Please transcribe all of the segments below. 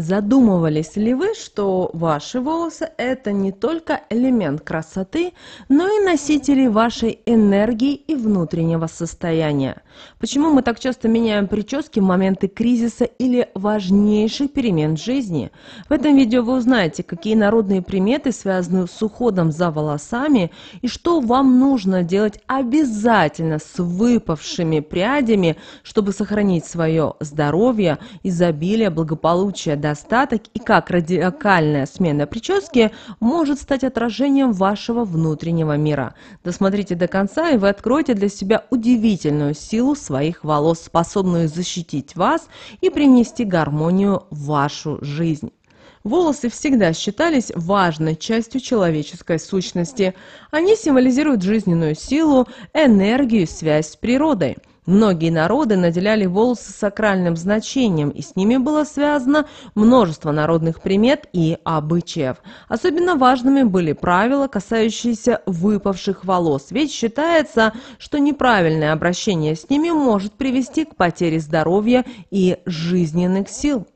Задумывались ли вы, что ваши волосы – это не только элемент красоты, но и носители вашей энергии и внутреннего состояния? Почему мы так часто меняем прически в моменты кризиса или важнейших перемен жизни? В этом видео вы узнаете, какие народные приметы связаны с уходом за волосами и что вам нужно делать обязательно с выпавшими прядями, чтобы сохранить свое здоровье, изобилие, благополучие, недостаток и как радикальная смена прически может стать отражением вашего внутреннего мира. Досмотрите до конца, и вы откроете для себя удивительную силу своих волос, способную защитить вас и принести гармонию в вашу жизнь. Волосы всегда считались важной частью человеческой сущности. Они символизируют жизненную силу, энергию связь с природой – Многие народы наделяли волосы сакральным значением, и с ними было связано множество народных примет и обычаев. Особенно важными были правила, касающиеся выпавших волос, ведь считается, что неправильное обращение с ними может привести к потере здоровья и жизненных сил.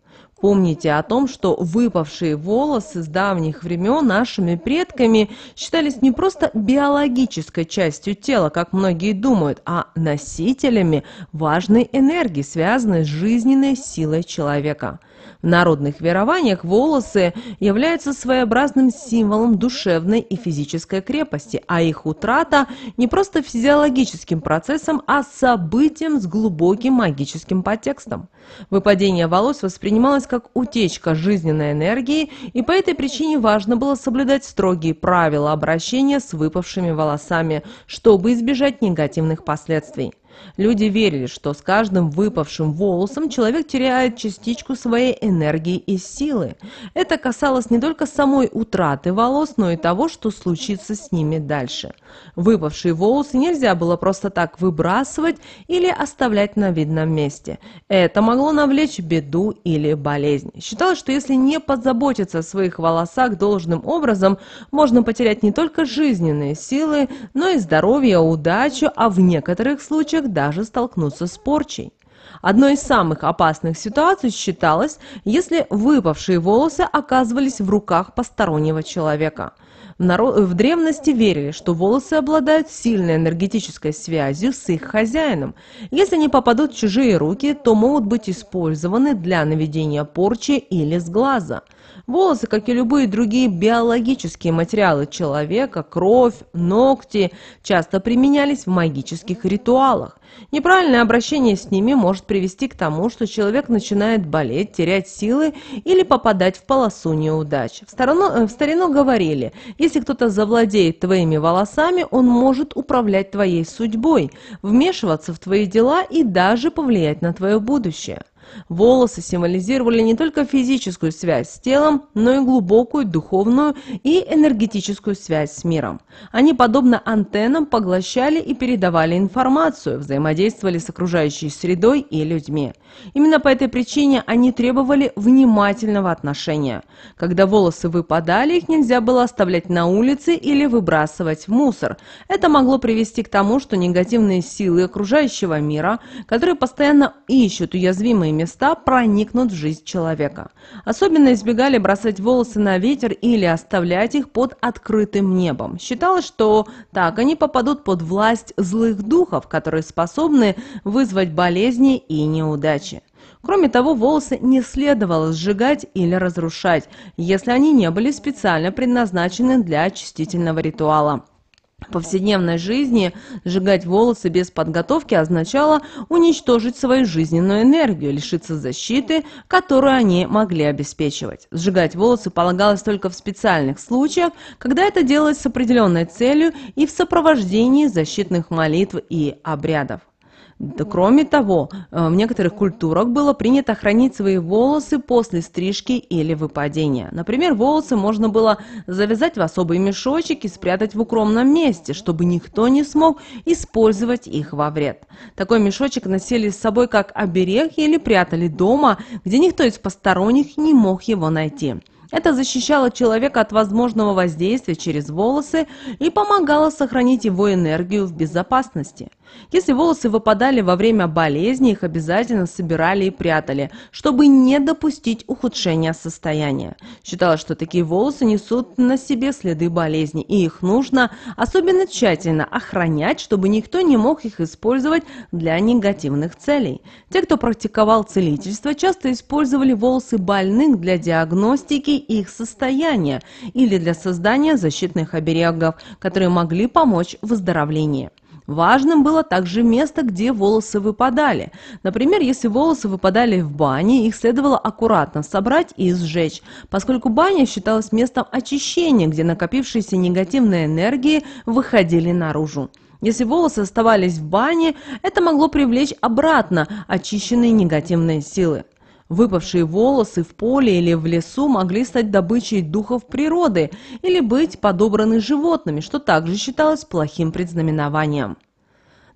Помните о том, что выпавшие волосы с давних времен нашими предками считались не просто биологической частью тела, как многие думают, а носителями важной энергии, связанной с жизненной силой человека – в народных верованиях волосы являются своеобразным символом душевной и физической крепости, а их утрата не просто физиологическим процессом, а событием с глубоким магическим подтекстом. Выпадение волос воспринималось как утечка жизненной энергии, и по этой причине важно было соблюдать строгие правила обращения с выпавшими волосами, чтобы избежать негативных последствий. Люди верили, что с каждым выпавшим волосом человек теряет частичку своей энергии и силы. Это касалось не только самой утраты волос, но и того, что случится с ними дальше. Выпавшие волосы нельзя было просто так выбрасывать или оставлять на видном месте. Это могло навлечь беду или болезнь. Считалось, что если не подзаботиться о своих волосах должным образом, можно потерять не только жизненные силы, но и здоровье, удачу, а в некоторых случаях человек даже столкнуться с порчей. Одной из самых опасных ситуаций считалось, если выпавшие волосы оказывались в руках постороннего человека. В древности верили, что волосы обладают сильной энергетической связью с их хозяином. Если они попадут в чужие руки, то могут быть использованы для наведения порчи или сглаза. Волосы, как и любые другие биологические материалы человека, кровь, ногти, часто применялись в магических ритуалах. Неправильное обращение с ними может привести к тому, что человек начинает болеть, терять силы или попадать в полосу неудач. В, сторону, э, в старину говорили – если кто-то завладеет твоими волосами, он может управлять твоей судьбой, вмешиваться в твои дела и даже повлиять на твое будущее. Волосы символизировали не только физическую связь с телом, но и глубокую духовную и энергетическую связь с миром. Они, подобно антеннам, поглощали и передавали информацию, взаимодействовали с окружающей средой и людьми. Именно по этой причине они требовали внимательного отношения. Когда волосы выпадали, их нельзя было оставлять на улице или выбрасывать в мусор. Это могло привести к тому, что негативные силы окружающего мира, которые постоянно ищут уязвимые места проникнут в жизнь человека. Особенно избегали бросать волосы на ветер или оставлять их под открытым небом. Считалось, что так они попадут под власть злых духов, которые способны вызвать болезни и неудачи. Кроме того, волосы не следовало сжигать или разрушать, если они не были специально предназначены для очистительного ритуала повседневной жизни сжигать волосы без подготовки означало уничтожить свою жизненную энергию, лишиться защиты, которую они могли обеспечивать. Сжигать волосы полагалось только в специальных случаях, когда это делалось с определенной целью и в сопровождении защитных молитв и обрядов. Кроме того, э, в некоторых культурах было принято хранить свои волосы после стрижки или выпадения. Например, волосы можно было завязать в особый мешочек и спрятать в укромном месте, чтобы никто не смог использовать их во вред. Такой мешочек носили с собой как оберег или прятали дома, где никто из посторонних не мог его найти. Это защищало человека от возможного воздействия через волосы и помогало сохранить его энергию в безопасности. Если волосы выпадали во время болезни, их обязательно собирали и прятали, чтобы не допустить ухудшения состояния. Считалось, что такие волосы несут на себе следы болезни, и их нужно особенно тщательно охранять, чтобы никто не мог их использовать для негативных целей. Те, кто практиковал целительство, часто использовали волосы больных для диагностики их состояния или для создания защитных оберегов, которые могли помочь в выздоровлении. Важным было также место, где волосы выпадали. Например, если волосы выпадали в бане, их следовало аккуратно собрать и сжечь, поскольку баня считалась местом очищения, где накопившиеся негативные энергии выходили наружу. Если волосы оставались в бане, это могло привлечь обратно очищенные негативные силы. Выпавшие волосы в поле или в лесу могли стать добычей духов природы или быть подобраны животными, что также считалось плохим предзнаменованием.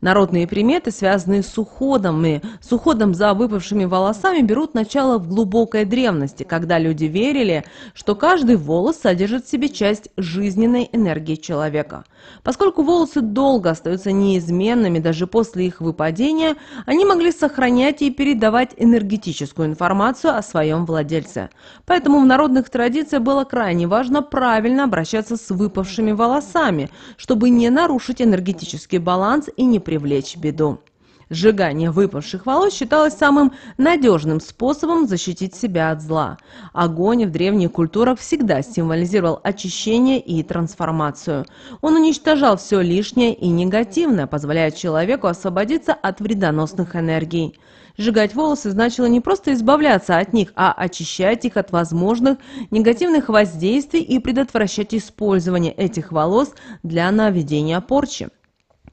Народные приметы, связанные с уходами, с уходом за выпавшими волосами, берут начало в глубокой древности, когда люди верили, что каждый волос содержит в себе часть жизненной энергии человека. Поскольку волосы долго остаются неизменными даже после их выпадения, они могли сохранять и передавать энергетическую информацию о своем владельце. Поэтому в народных традициях было крайне важно правильно обращаться с выпавшими волосами, чтобы не нарушить энергетический баланс и не привлечь беду. Сжигание выпавших волос считалось самым надежным способом защитить себя от зла. Огонь в древних культурах всегда символизировал очищение и трансформацию. Он уничтожал все лишнее и негативное, позволяя человеку освободиться от вредоносных энергий. Сжигать волосы значило не просто избавляться от них, а очищать их от возможных негативных воздействий и предотвращать использование этих волос для наведения порчи.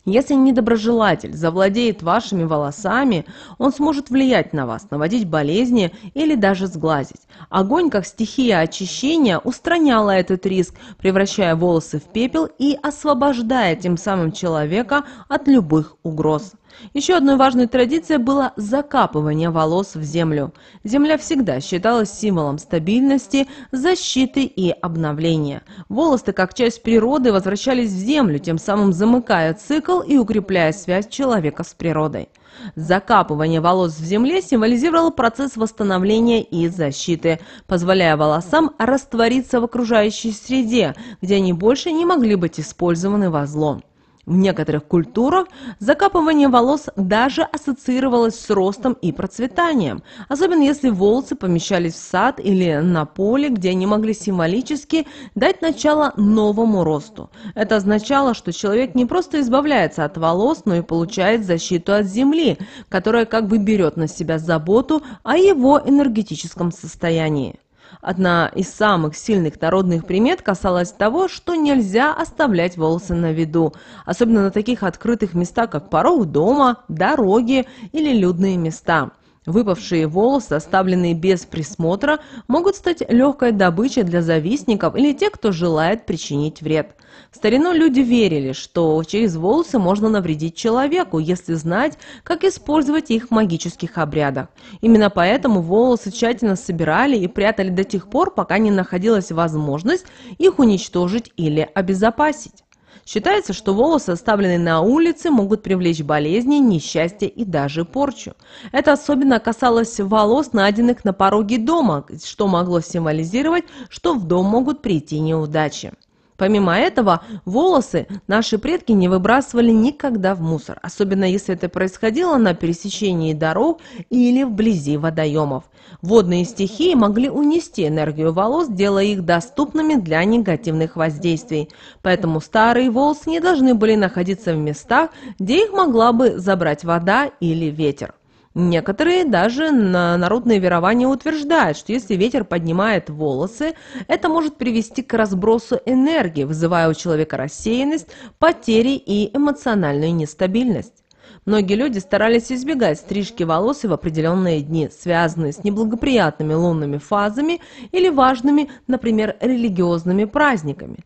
Если недоброжелатель завладеет вашими волосами, он сможет влиять на вас, наводить болезни или даже сглазить. Огонь, как стихия очищения, устраняла этот риск, превращая волосы в пепел и освобождая тем самым человека от любых угроз. Еще одной важной традицией было закапывание волос в землю. Земля всегда считалась символом стабильности, защиты и обновления. Волосы, как часть природы, возвращались в землю, тем самым замыкая цикл и укрепляя связь человека с природой. Закапывание волос в земле символизировало процесс восстановления и защиты, позволяя волосам раствориться в окружающей среде, где они больше не могли быть использованы во зло. В некоторых культурах закапывание волос даже ассоциировалось с ростом и процветанием, особенно если волосы помещались в сад или на поле, где они могли символически дать начало новому росту. Это означало, что человек не просто избавляется от волос, но и получает защиту от земли, которая как бы берет на себя заботу о его энергетическом состоянии. Одна из самых сильных народных примет касалась того, что нельзя оставлять волосы на виду, особенно на таких открытых местах, как порог дома, дороги или людные места. Выпавшие волосы, оставленные без присмотра, могут стать легкой добычей для завистников или тех, кто желает причинить вред. В старину люди верили, что через волосы можно навредить человеку, если знать, как использовать их в магических обрядах. Именно поэтому волосы тщательно собирали и прятали до тех пор, пока не находилась возможность их уничтожить или обезопасить считается что волосы оставленные на улице могут привлечь болезни несчастье и даже порчу это особенно касалось волос найденных на пороге дома что могло символизировать что в дом могут прийти неудачи помимо этого волосы наши предки не выбрасывали никогда в мусор особенно если это происходило на пересечении дорог или вблизи водоемов водные стихии могли унести энергию волос делая их доступными для негативных воздействий поэтому старые волосы не должны были находиться в местах где их могла бы забрать вода или ветер Некоторые даже на народные верования утверждают, что если ветер поднимает волосы, это может привести к разбросу энергии, вызывая у человека рассеянность, потери и эмоциональную нестабильность многие люди старались избегать стрижки волос в определенные дни связанные с неблагоприятными лунными фазами или важными например религиозными праздниками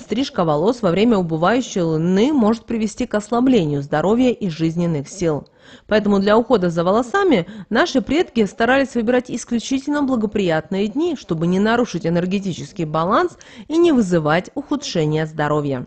стрижка волос во время убывающей луны может привести к ослаблению здоровья и жизненных сил Поэтому для ухода за волосами наши предки старались выбирать исключительно благоприятные дни, чтобы не нарушить энергетический баланс и не вызывать ухудшения здоровья.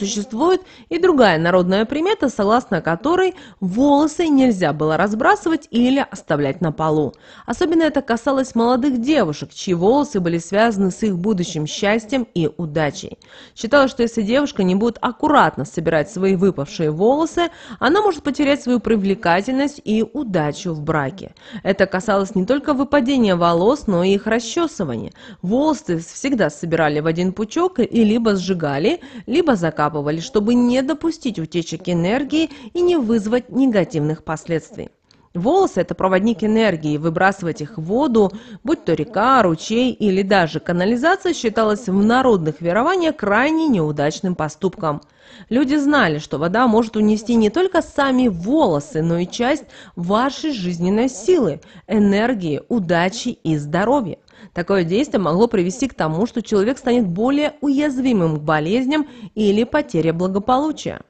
Существует и другая народная примета, согласно которой волосы нельзя было разбрасывать или оставлять на полу. Особенно это касалось молодых девушек, чьи волосы были связаны с их будущим счастьем и удачей. Считалось, что если девушка не будет аккуратно собирать свои выпавшие волосы, она может потерять свою привлекательность и удачу в браке. Это касалось не только выпадения волос, но и их расчесывания. Волосы всегда собирали в один пучок и либо сжигали, либо закапывали закапывали, чтобы не допустить утечек энергии и не вызвать негативных последствий. Волосы – это проводник энергии, выбрасывать их в воду, будь то река, ручей или даже канализация, считалось в народных верованиях крайне неудачным поступком. Люди знали, что вода может унести не только сами волосы, но и часть вашей жизненной силы, энергии, удачи и здоровья. Такое действие могло привести к тому, что человек станет более уязвимым к болезням или потере благополучия.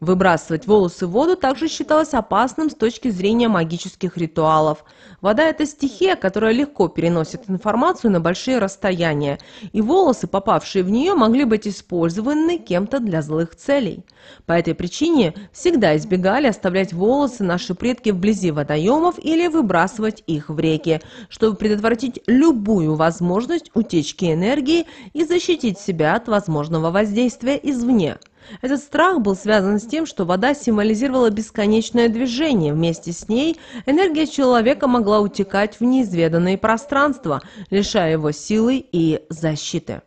Выбрасывать волосы в воду также считалось опасным с точки зрения магических ритуалов. Вода – это стихия, которая легко переносит информацию на большие расстояния, и волосы, попавшие в нее, могли быть использованы кем-то для злых целей. По этой причине всегда избегали оставлять волосы наши предки вблизи водоемов или выбрасывать их в реки, чтобы предотвратить любую возможность утечки энергии и защитить себя от возможного воздействия извне – этот страх был связан с тем что вода символизировала бесконечное движение вместе с ней энергия человека могла утекать в неизведанные пространства лишая его силы и защиты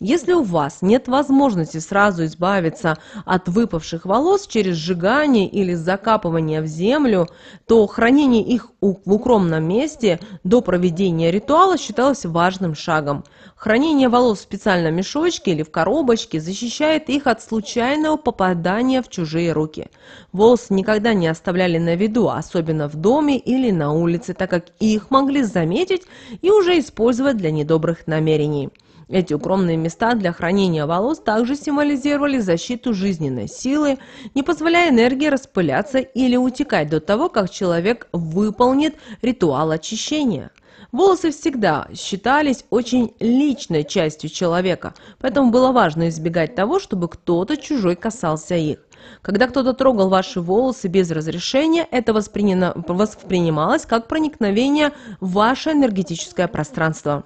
если у вас нет возможности сразу избавиться от выпавших волос через сжигание или закапывание в землю, то хранение их в укромном месте до проведения ритуала считалось важным шагом. Хранение волос в специальном мешочке или в коробочке защищает их от случайного попадания в чужие руки. Волосы никогда не оставляли на виду, особенно в доме или на улице, так как их могли заметить и уже использовать для недобрых намерений. Эти укромные места для хранения волос также символизировали защиту жизненной силы, не позволяя энергии распыляться или утекать до того, как человек выполнит ритуал очищения. Волосы всегда считались очень личной частью человека, поэтому было важно избегать того, чтобы кто-то чужой касался их. Когда кто-то трогал ваши волосы без разрешения, это воспринималось как проникновение в ваше энергетическое пространство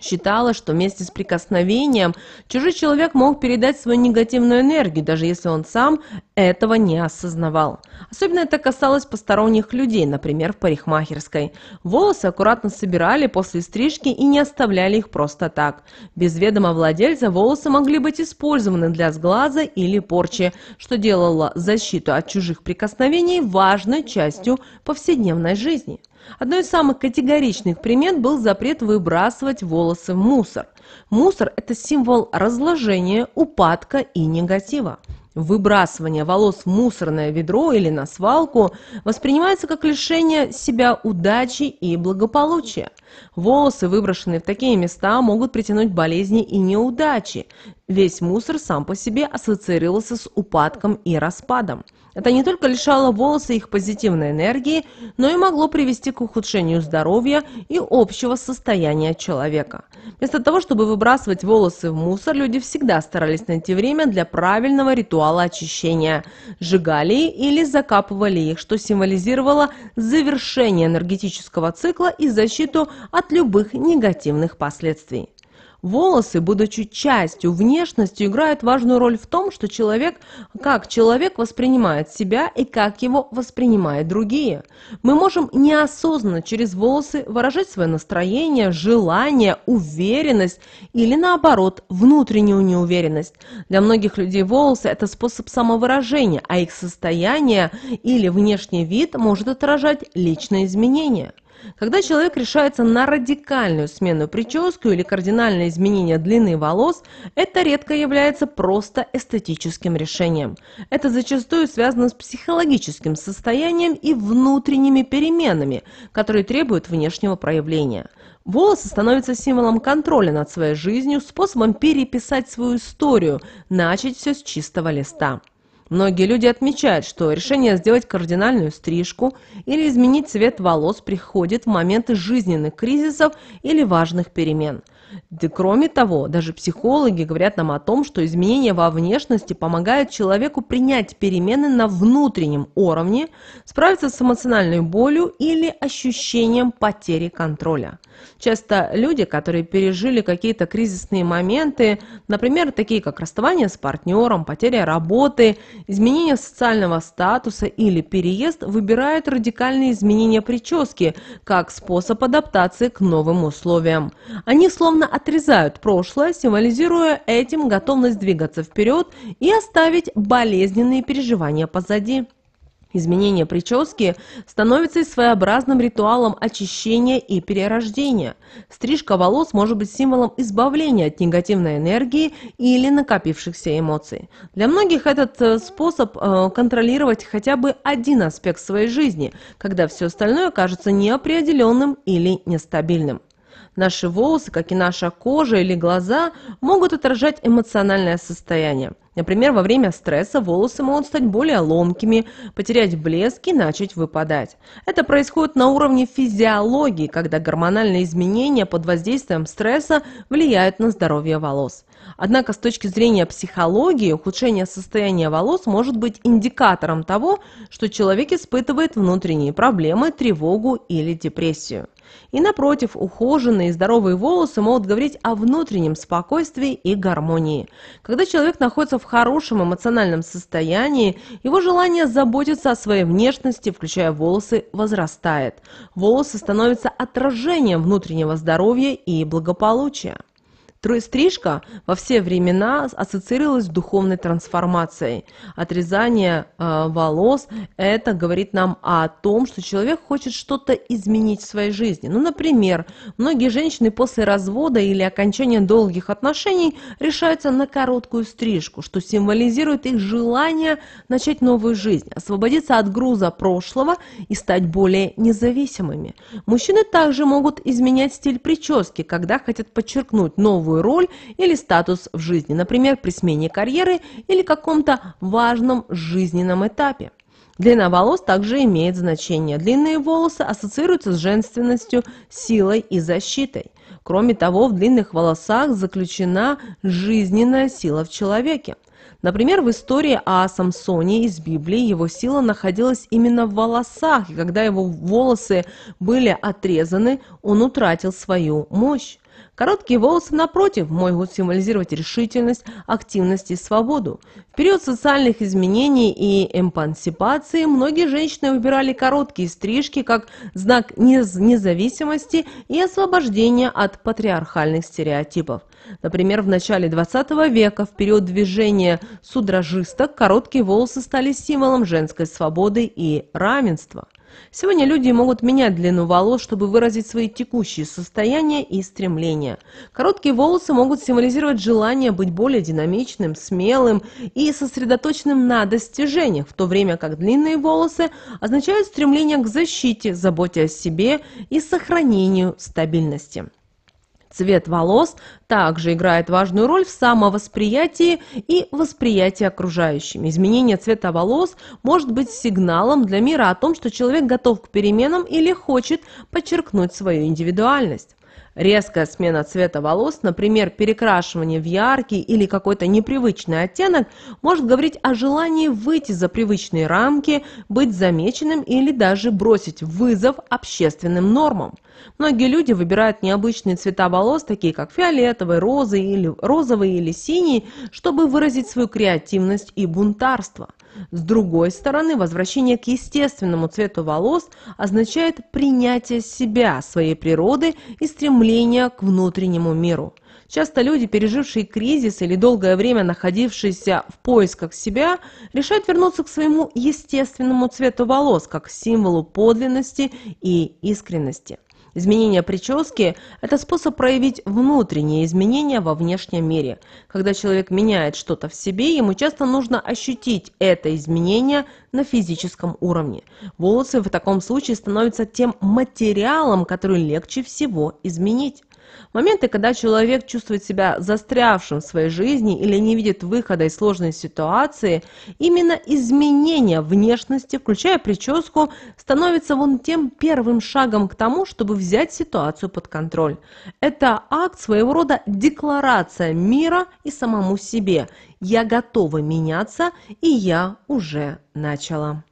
считала, что вместе с прикосновением чужой человек мог передать свою негативную энергию, даже если он сам этого не осознавал. Особенно это касалось посторонних людей, например, в парикмахерской. Волосы аккуратно собирали после стрижки и не оставляли их просто так. Без ведома владельца волосы могли быть использованы для сглаза или порчи, что делало защиту от чужих прикосновений важной частью повседневной жизни. Одной из самых категоричных примет был запрет выбрасывать волосы в мусор. Мусор – это символ разложения, упадка и негатива выбрасывание волос в мусорное ведро или на свалку воспринимается как лишение себя удачи и благополучия. Волосы, выброшенные в такие места, могут притянуть болезни и неудачи. Весь мусор сам по себе ассоциировался с упадком и распадом. Это не только лишало волосы их позитивной энергии, но и могло привести к ухудшению здоровья и общего состояния человека. Вместо того, чтобы выбрасывать волосы в мусор, люди всегда старались найти время для правильного ритуала очищения. Сжигали или закапывали их, что символизировало завершение энергетического цикла и защиту от любых негативных последствий. Волосы, будучи частью внешности, играют важную роль в том, что человек, как человек воспринимает себя и как его воспринимают другие. Мы можем неосознанно через волосы выражать свое настроение, желание, уверенность или наоборот внутреннюю неуверенность. Для многих людей волосы – это способ самовыражения, а их состояние или внешний вид может отражать личные изменения. Когда человек решается на радикальную смену прическу или кардинальное изменение длины волос, это редко является просто эстетическим решением. Это зачастую связано с психологическим состоянием и внутренними переменами, которые требуют внешнего проявления. Волосы становятся символом контроля над своей жизнью, способом переписать свою историю, начать все с чистого листа многие люди отмечают что решение сделать кардинальную стрижку или изменить цвет волос приходит в моменты жизненных кризисов или важных перемен Кроме того, даже психологи говорят нам о том, что изменения во внешности помогают человеку принять перемены на внутреннем уровне, справиться с эмоциональной болью или ощущением потери контроля. Часто люди, которые пережили какие-то кризисные моменты, например, такие как расставание с партнером, потеря работы, изменение социального статуса или переезд, выбирают радикальные изменения прически как способ адаптации к новым условиям. Они словно словно отрезают прошлое, символизируя этим готовность двигаться вперед и оставить болезненные переживания позади. Изменение прически становится своеобразным ритуалом очищения и перерождения. Стрижка волос может быть символом избавления от негативной энергии или накопившихся эмоций. Для многих этот э, способ э, контролировать хотя бы один аспект своей жизни, когда все остальное кажется неопределенным или нестабильным. Наши волосы, как и наша кожа или глаза, могут отражать эмоциональное состояние. Например, во время стресса волосы могут стать более ломкими, потерять блеск и начать выпадать. Это происходит на уровне физиологии, когда гормональные изменения под воздействием стресса влияют на здоровье волос. Однако с точки зрения психологии ухудшение состояния волос может быть индикатором того, что человек испытывает внутренние проблемы, тревогу или депрессию. И напротив, ухоженные и здоровые волосы могут говорить о внутреннем спокойствии и гармонии. Когда человек находится в хорошем эмоциональном состоянии, его желание заботиться о своей внешности, включая волосы, возрастает. Волосы становятся отражением внутреннего здоровья и благополучия. Троестрижка во все времена ассоциировалась с духовной трансформацией. Отрезание э, волос – это говорит нам о том, что человек хочет что-то изменить в своей жизни. Ну, например, многие женщины после развода или окончания долгих отношений решаются на короткую стрижку, что символизирует их желание начать новую жизнь, освободиться от груза прошлого и стать более независимыми. Мужчины также могут изменять стиль прически, когда хотят подчеркнуть новую ключевую роль или статус в жизни, например, при смене карьеры или каком-то важном жизненном этапе. Длина волос также имеет значение. Длинные волосы ассоциируются с женственностью, силой и защитой. Кроме того, в длинных волосах заключена жизненная сила в человеке. Например, в истории о Самсоне из Библии его сила находилась именно в волосах, и когда его волосы были отрезаны, он утратил свою мощь. Короткие волосы, напротив, могут символизировать решительность, активность и свободу. В период социальных изменений и эмпансипации многие женщины выбирали короткие стрижки как знак независимости и освобождения от патриархальных стереотипов. Например, в начале 20 века, в период движения судражисток, короткие волосы стали символом женской свободы и равенства. Сегодня люди могут менять длину волос, чтобы выразить свои текущие состояния и стремления. Короткие волосы могут символизировать желание быть более динамичным, смелым и сосредоточенным на достижениях, в то время как длинные волосы означают стремление к защите, заботе о себе и сохранению стабильности. Цвет волос также играет важную роль в самовосприятии и восприятии окружающими. Изменение цвета волос может быть сигналом для мира о том, что человек готов к переменам или хочет подчеркнуть свою индивидуальность резкая смена цвета волос, например, перекрашивание в яркий или какой-то непривычный оттенок, может говорить о желании выйти за привычные рамки, быть замеченным или даже бросить вызов общественным нормам. Многие люди выбирают необычные цвета волос, такие как фиолетовый, розовый или, розовый или синий, чтобы выразить свою креативность и бунтарство. С другой стороны, возвращение к естественному цвету волос означает принятие себя, своей природы и стремление к внутреннему миру. Часто люди, пережившие кризис или долгое время находившиеся в поисках себя, решают вернуться к своему естественному цвету волос, как символу подлинности и искренности – Изменение прически – это способ проявить внутренние изменения во внешнем мире. Когда человек меняет что-то в себе, ему часто нужно ощутить это изменение на физическом уровне. Волосы в таком случае становятся тем материалом, который легче всего изменить моменты, когда человек чувствует себя застрявшим в своей жизни или не видит выхода из сложной ситуации, именно изменение внешности, включая прическу, становится вон тем первым шагом к тому, чтобы взять ситуацию под контроль. Это акт своего рода декларация мира и самому себе. Я готова меняться, и я уже начала.